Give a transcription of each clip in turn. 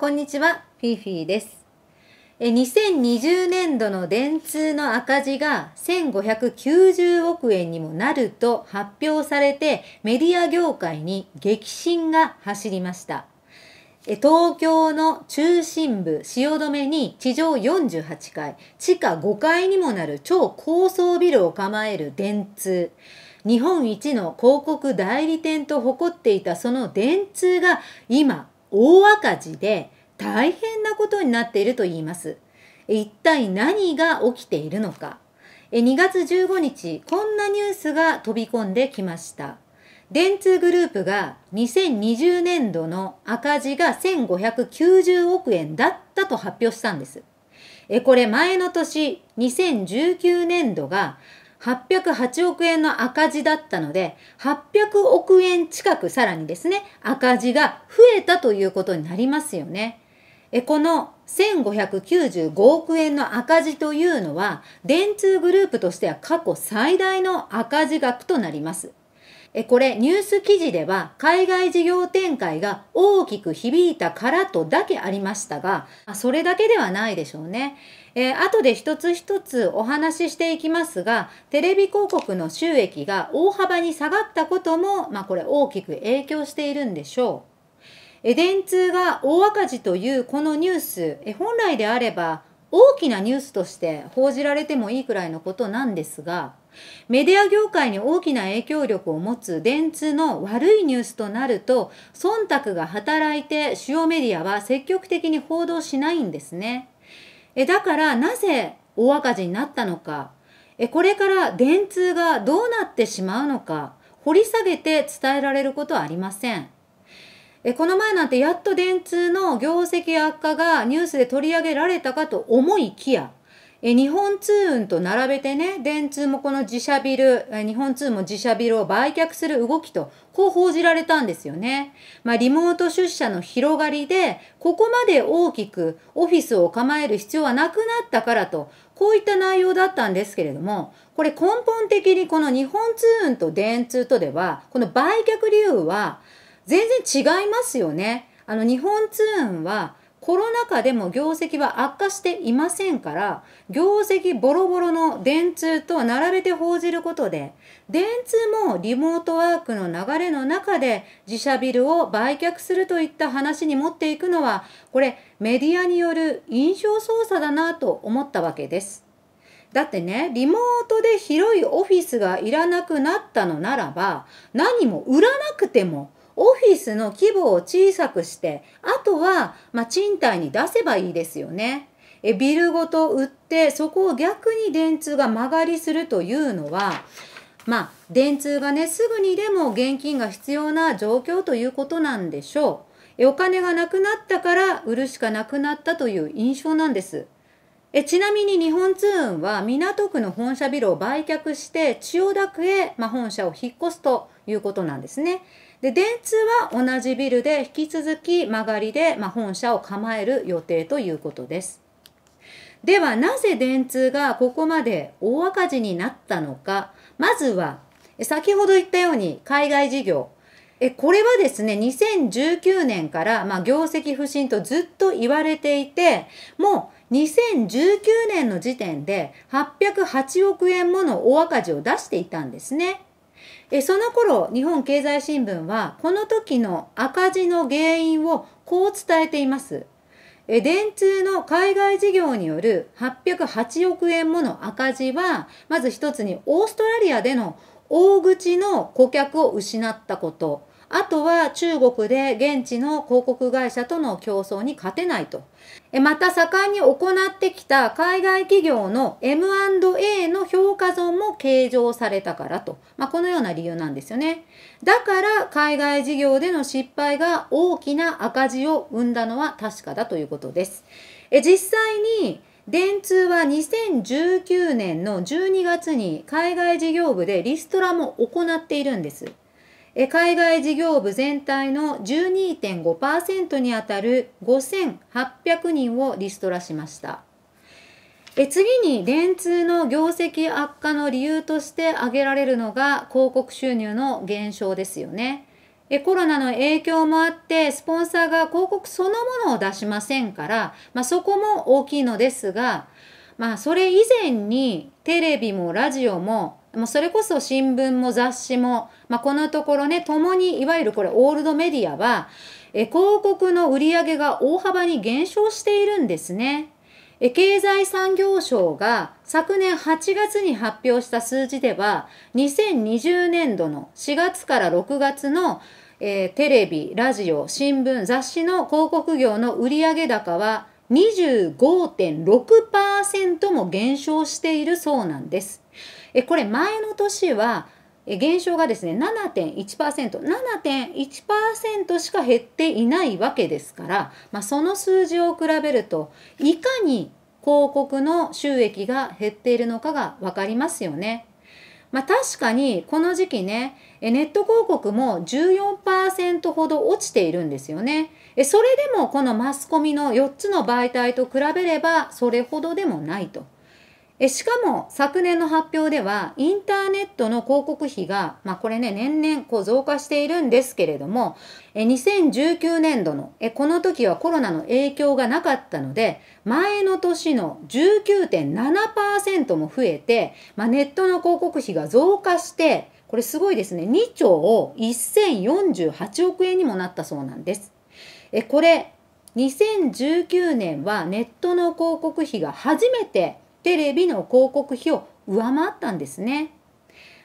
こんにちは、フィフィです。2020年度の電通の赤字が1590億円にもなると発表されてメディア業界に激震が走りました。東京の中心部汐留に地上48階、地下5階にもなる超高層ビルを構える電通。日本一の広告代理店と誇っていたその電通が今大赤字で大変なことになっていると言います。一体何が起きているのか。2月15日、こんなニュースが飛び込んできました。電通グループが2020年度の赤字が1590億円だったと発表したんです。これ前の年2019年度が808億円の赤字だったので、800億円近くさらにですね、赤字が増えたということになりますよね。えこの1595億円の赤字というのは、電通グループとしては過去最大の赤字額となります。えこれニュース記事では海外事業展開が大きく響いたからとだけありましたが、それだけではないでしょうね。えー、後で一つ一つお話ししていきますが、テレビ広告の収益が大幅に下がったことも、まあ、これ大きく影響しているんでしょう。え電通が大赤字というこのニュース、え本来であれば大きなニュースとして報じられてもいいくらいのことなんですが、メディア業界に大きな影響力を持つ電通の悪いニュースとなると、忖度が働いて主要メディアは積極的に報道しないんですね。えだからなぜ大赤字になったのかえこれから電通がどうなってしまうのか掘り下げて伝えられることはありません。えこの前なんてやっと電通の業績悪化がニュースで取り上げられたかと思いきやえ日本通運と並べてね、電通もこの自社ビル、日本通も自社ビルを売却する動きと、こう報じられたんですよね。まあ、リモート出社の広がりで、ここまで大きくオフィスを構える必要はなくなったからと、こういった内容だったんですけれども、これ根本的にこの日本通運と電通とでは、この売却理由は全然違いますよね。あの日本通運はコロナ禍でも業績は悪化していませんから、業績ボロボロの電通と並べて報じることで、電通もリモートワークの流れの中で自社ビルを売却するといった話に持っていくのは、これメディアによる印象操作だなと思ったわけです。だってね、リモートで広いオフィスがいらなくなったのならば、何も売らなくても、オフィスの規模を小さくして、あとは、まあ、賃貸に出せばいいですよね。えビルごと売ってそこを逆に電通が間借りするというのはまあ電通がねすぐにでも現金が必要な状況ということなんでしょうえお金がなくなったから売るしかなくなったという印象なんですえちなみに日本通運は港区の本社ビルを売却して千代田区へ、まあ、本社を引っ越すということなんですね。で、電通は同じビルで引き続き曲がりで、まあ、本社を構える予定ということです。では、なぜ電通がここまで大赤字になったのか。まずは、先ほど言ったように海外事業。え、これはですね、2019年から、まあ、業績不振とずっと言われていて、もう2019年の時点で808億円もの大赤字を出していたんですね。えその頃日本経済新聞はこの時の赤字の原因をこう伝えていますえ電通の海外事業による808億円もの赤字はまず一つにオーストラリアでの大口の顧客を失ったことあとは中国で現地の広告会社との競争に勝てないと。また盛んに行ってきた海外企業の M&A の評価損も計上されたからと。まあ、このような理由なんですよね。だから海外事業での失敗が大きな赤字を生んだのは確かだということです。え実際に電通は2019年の12月に海外事業部でリストラも行っているんです。海外事業部全体の12.5%にあたる5800人をリストラしました。次に電通の業績悪化の理由として挙げられるのが広告収入の減少ですよね。コロナの影響もあってスポンサーが広告そのものを出しませんから、まあ、そこも大きいのですが、まあ、それ以前にテレビもラジオももうそれこそ新聞も雑誌も、まあ、このところね、共にいわゆるこれオールドメディアは、え広告の売り上げが大幅に減少しているんですね。え経済産業省が昨年8月に発表した数字では、2020年度の4月から6月のえー、テレビ、ラジオ、新聞、雑誌の広告業の売上高は25.6%も減少しているそうなんです。えこれ前の年は減少がですね7.1%、7.1%しか減っていないわけですから、まあ、その数字を比べるといかに広告の収益が減っているのかが分かりますよね。まあ、確かにこの時期ねネット広告も14%ほど落ちているんですよね。それでもこのマスコミの4つの媒体と比べればそれほどでもないと。えしかも昨年の発表ではインターネットの広告費が、まあ、これね年々こう増加しているんですけれどもえ2019年度のえこの時はコロナの影響がなかったので前の年の19.7%も増えて、まあ、ネットの広告費が増加してこれすごいですね2兆1048億円にもなったそうなんです。えこれ2019年はネットの広告費が初めてテレビの広告費を上回ったんですね。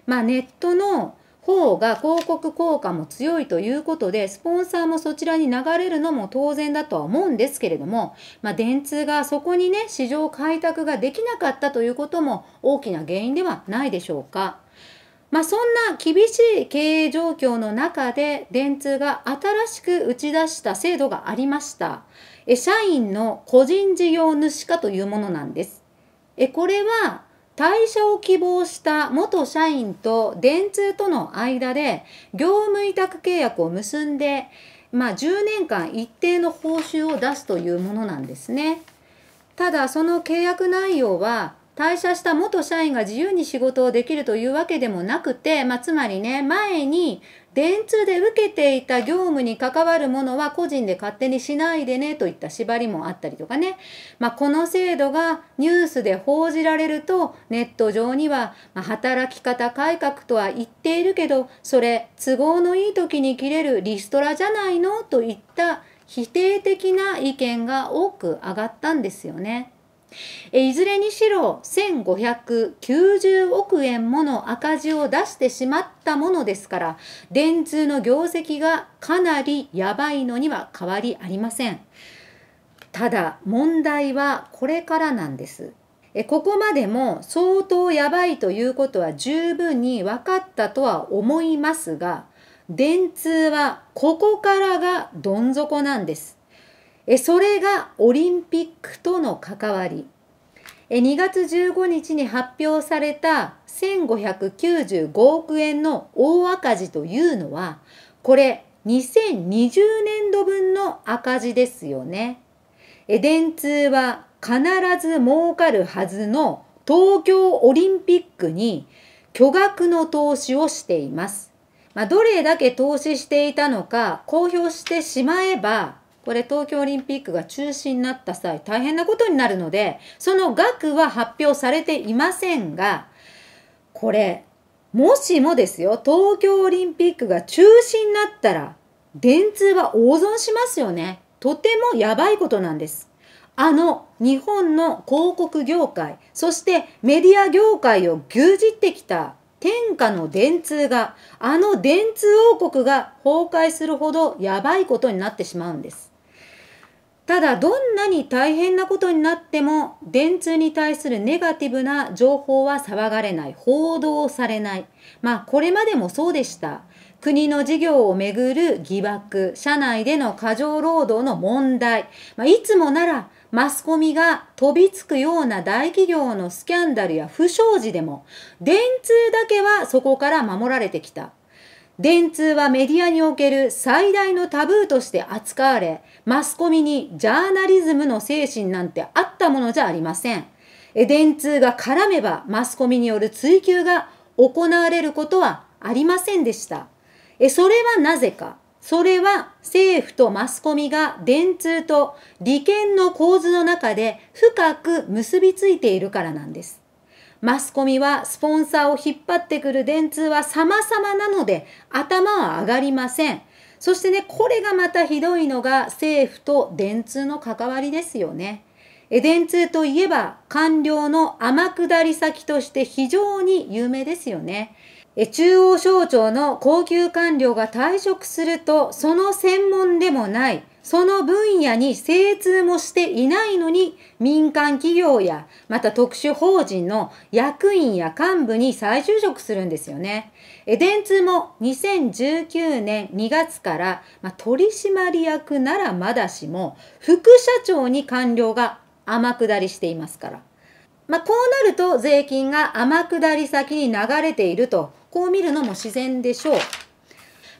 まあ、ネットの方が広告効果も強いということで、スポンサーもそちらに流れるのも当然だとは思うんですけれども、まあ、電通がそこにね、市場開拓ができなかったということも大きな原因ではないでしょうか。まあ、そんな厳しい経営状況の中で、電通が新しく打ち出した制度がありました。え社員の個人事業主化というものなんです。えこれは退社を希望した元社員と電通との間で業務委託契約を結んで、まあ、10年間一定の報酬を出すというものなんですね。ただその契約内容は退社した元社員が自由に仕事をできるというわけでもなくて、まあ、つまりね前に電通で受けていた業務に関わるものは個人で勝手にしないでねといった縛りもあったりとかね、まあ、この制度がニュースで報じられるとネット上には、ま働き方改革とは言っているけどそれ都合のいい時に切れるリストラじゃないのといった否定的な意見が多く上がったんですよね。いずれにしろ1590億円もの赤字を出してしまったものですから電通の業績がかなりやばいのには変わりありませんただ問題はこれからなんですここまでも相当やばいということは十分に分かったとは思いますが電通はここからがどん底なんですそれがオリンピッとの関わり2月15日に発表された1595億円の大赤字というのはこれ2020年度分の赤字ですよね。電通は必ず儲かるはずの東京オリンピックに巨額の投資をしています。まあ、どれだけ投資していたのか公表してしまえばこれ東京オリンピックが中止になった際大変なことになるので、その額は発表されていませんが、これ、もしもですよ、東京オリンピックが中止になったら、電通は大損しますよね。とてもやばいことなんです。あの日本の広告業界、そしてメディア業界を牛耳ってきた天下の電通が、あの電通王国が崩壊するほどやばいことになってしまうんです。ただどんなに大変なことになっても電通に対するネガティブな情報は騒がれない報道されないまあこれまでもそうでした国の事業をめぐる疑惑社内での過剰労働の問題、まあ、いつもならマスコミが飛びつくような大企業のスキャンダルや不祥事でも電通だけはそこから守られてきた電通はメディアにおける最大のタブーとして扱われ、マスコミにジャーナリズムの精神なんてあったものじゃありません。電通が絡めばマスコミによる追及が行われることはありませんでした。それはなぜか。それは政府とマスコミが電通と利権の構図の中で深く結びついているからなんです。マスコミはスポンサーを引っ張ってくる電通は様々なので頭は上がりません。そしてね、これがまたひどいのが政府と電通の関わりですよね。え電通といえば官僚の天下り先として非常に有名ですよね。中央省庁の高級官僚が退職すると、その専門でもない、その分野に精通もしていないのに、民間企業や、また特殊法人の役員や幹部に再就職するんですよね。電通も2019年2月から、まあ、取締役ならまだしも、副社長に官僚が天下りしていますから。まあ、こうなると税金が天下り先に流れているとこを見るのも自然でしょう。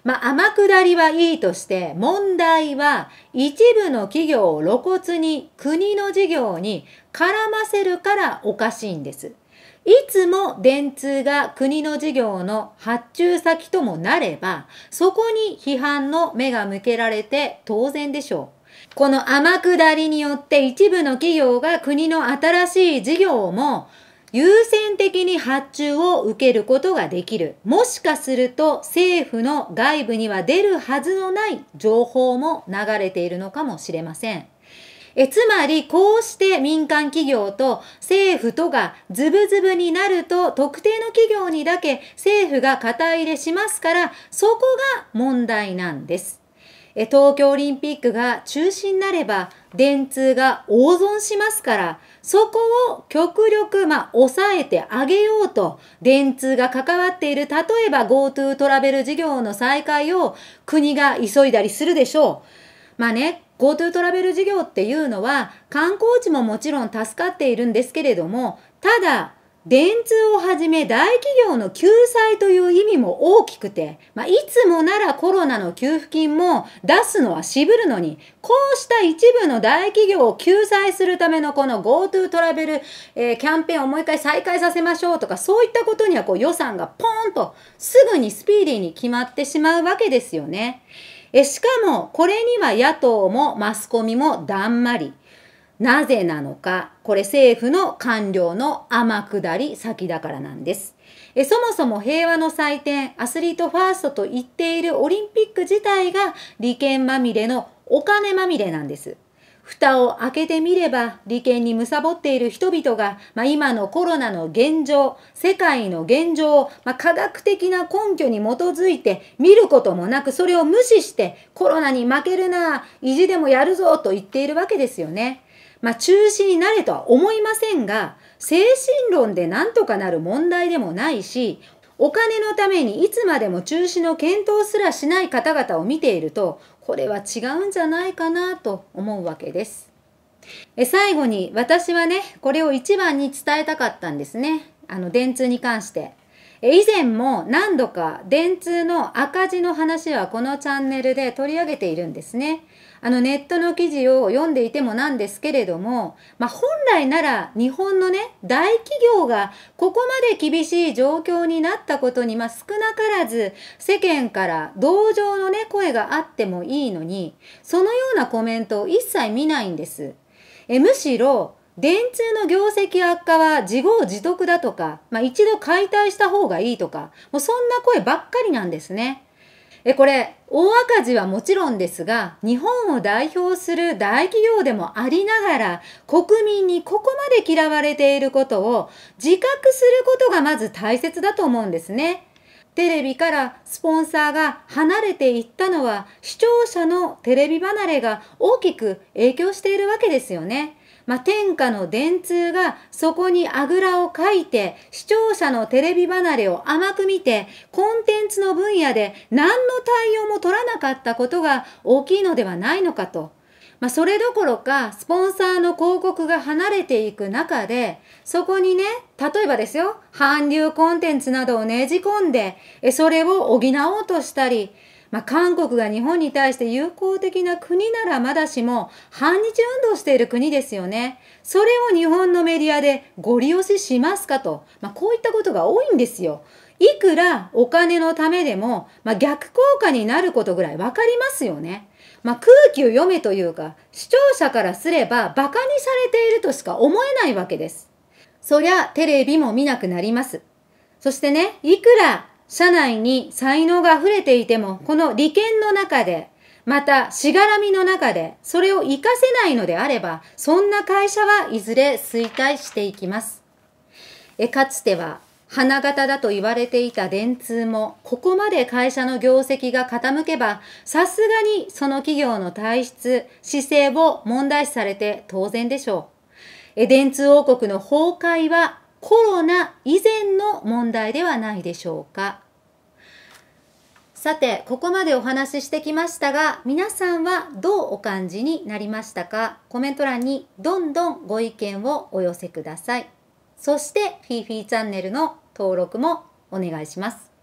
まあ、天下りはいいとして、問題は一部の企業を露骨に国の事業に絡ませるからおかしいんです。いつも電通が国の事業の発注先ともなれば、そこに批判の目が向けられて当然でしょう。この天下りによって一部の企業が国の新しい事業も優先的に発注を受けることができる。もしかすると政府の外部には出るはずのない情報も流れているのかもしれません。えつまり、こうして民間企業と政府とがズブズブになると、特定の企業にだけ政府が肩入れしますから、そこが問題なんです。東京オリンピックが中止になれば、電通が大損しますから、そこを極力、まあ、抑えてあげようと、電通が関わっている、例えば GoTo トラベル事業の再開を国が急いだりするでしょう。まあね、GoTo トラベル事業っていうのは、観光地ももちろん助かっているんですけれども、ただ、電通をはじめ大企業の救済という意味も大きくて、まあ、いつもならコロナの給付金も出すのは渋るのに、こうした一部の大企業を救済するためのこの GoTo トラベル、えー、キャンペーンをもう一回再開させましょうとか、そういったことにはこう予算がポーンとすぐにスピーディーに決まってしまうわけですよね。えしかも、これには野党もマスコミもだんまり。なぜなのか、これ政府の官僚の天下り先だからなんです。えそもそも平和の祭典、アスリートファーストと言っているオリンピック自体が利権まみれのお金まみれなんです。蓋を開けてみれば、利権に貪っている人々が、まあ、今のコロナの現状、世界の現状を、まあ、科学的な根拠に基づいて見ることもなく、それを無視して、コロナに負けるな、意地でもやるぞと言っているわけですよね。まあ、中止になれとは思いませんが、精神論で何とかなる問題でもないし、お金のためにいつまでも中止の検討すらしない方々を見ていると、これは違うんじゃないかなと思うわけです。え最後に私はね、これを一番に伝えたかったんですね。あの、電通に関して。以前も何度か電通の赤字の話はこのチャンネルで取り上げているんですね。あのネットの記事を読んでいてもなんですけれども、まあ、本来なら日本のね、大企業がここまで厳しい状況になったことに、まあ、少なからず世間から同情のね、声があってもいいのに、そのようなコメントを一切見ないんです。えむしろ、電通の業績悪化は自業自得だとか、まあ、一度解体した方がいいとか、もうそんな声ばっかりなんですね。え、これ、大赤字はもちろんですが、日本を代表する大企業でもありながら、国民にここまで嫌われていることを自覚することがまず大切だと思うんですね。テレビからスポンサーが離れていったのは視聴者のテレビ離れが大きく影響しているわけですよね。まあ、天下の電通がそこにあぐらをかいて、視聴者のテレビ離れを甘く見て、コンテンツの分野で何の対応も取らなかったことが大きいのではないのかと。まあ、それどころか、スポンサーの広告が離れていく中で、そこにね、例えばですよ、韓流コンテンツなどをねじ込んで、それを補おうとしたり、まあ、韓国が日本に対して友好的な国ならまだしも、反日運動している国ですよね。それを日本のメディアでご利用ししますかと、まあ、こういったことが多いんですよ。いくらお金のためでも、まあ、逆効果になることぐらいわかりますよね。まあ、空気を読めというか、視聴者からすれば馬鹿にされているとしか思えないわけです。そりゃテレビも見なくなります。そしてね、いくら社内に才能が溢れていても、この利権の中で、また、しがらみの中で、それを活かせないのであれば、そんな会社はいずれ衰退していきます。えかつては、花形だと言われていた電通も、ここまで会社の業績が傾けば、さすがにその企業の体質、姿勢を問題視されて当然でしょう。え電通王国の崩壊はコロナ以前の問題ではないでしょうか。さて、ここまでお話ししてきましたが、皆さんはどうお感じになりましたかコメント欄にどんどんご意見をお寄せください。そして、フィーフィーチャンネルの登録もお願いします。